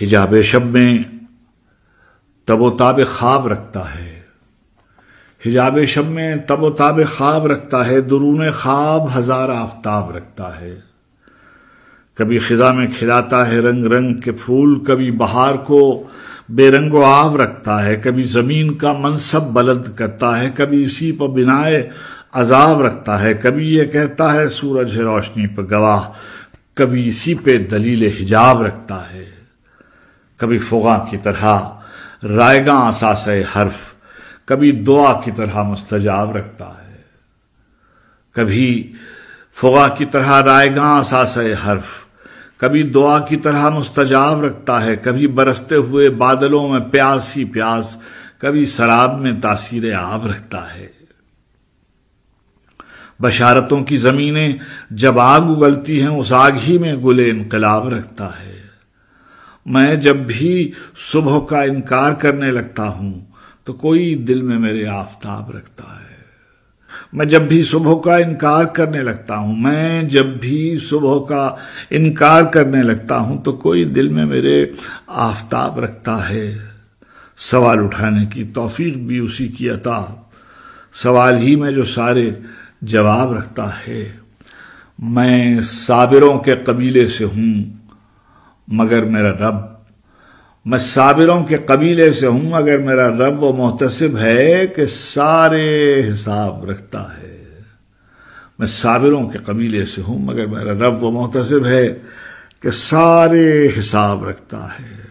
हिजाब शब में तबोताब ख्वाब रखता है हिजाब शब में तबोताब ख्वाब रखता है दुरून ख्वाब हजार आफ्ताब रखता है कभी खिजा में खिलाता है रंग रंग के फूल कभी बहार को बेरंगो आब रखता है कभी जमीन का मनसब बुलंद करता है कभी इसी पर बिनाए अजाब रखता है कभी ये कहता है सूरज है रोशनी पर गवाह कभी इसी पे दलील हिजाब रखता है कभी फोगा की तरह रायगा आसास हर्फ कभी दुआ की तरह मुस्तजाब रखता है कभी फ़ुगा की तरह रायगा आसास हर्फ कभी दुआ की तरह मुस्तजाब रखता है कभी बरसते हुए बादलों में प्यास ही प्यास कभी शराब में तासीर आब रखता है बशारतों की ज़मीनें जब आग उगलती हैं उस आग ही में गुले इनकलाब रखता है मैं जब भी सुबह का इनकार करने लगता हूं तो कोई दिल में मेरे आफताब रखता है मैं जब भी सुबह का इनकार करने लगता हूं मैं जब भी सुबह का इनकार करने लगता हूं तो कोई दिल में मेरे आफताब रखता है सवाल उठाने की तौफीक भी उसी की अता सवाल ही में जो सारे जवाब रखता है मैं साबिरों के कबीले से हूं मगर मेरा रब मैं साबिरों के कबीले से हूं अगर मेरा रब वो मोहतसिब है कि सारे हिसाब रखता है मैं साबिरों के कबीले से हूं मगर मेरा रब वो मोहतसिब है कि सारे हिसाब रखता है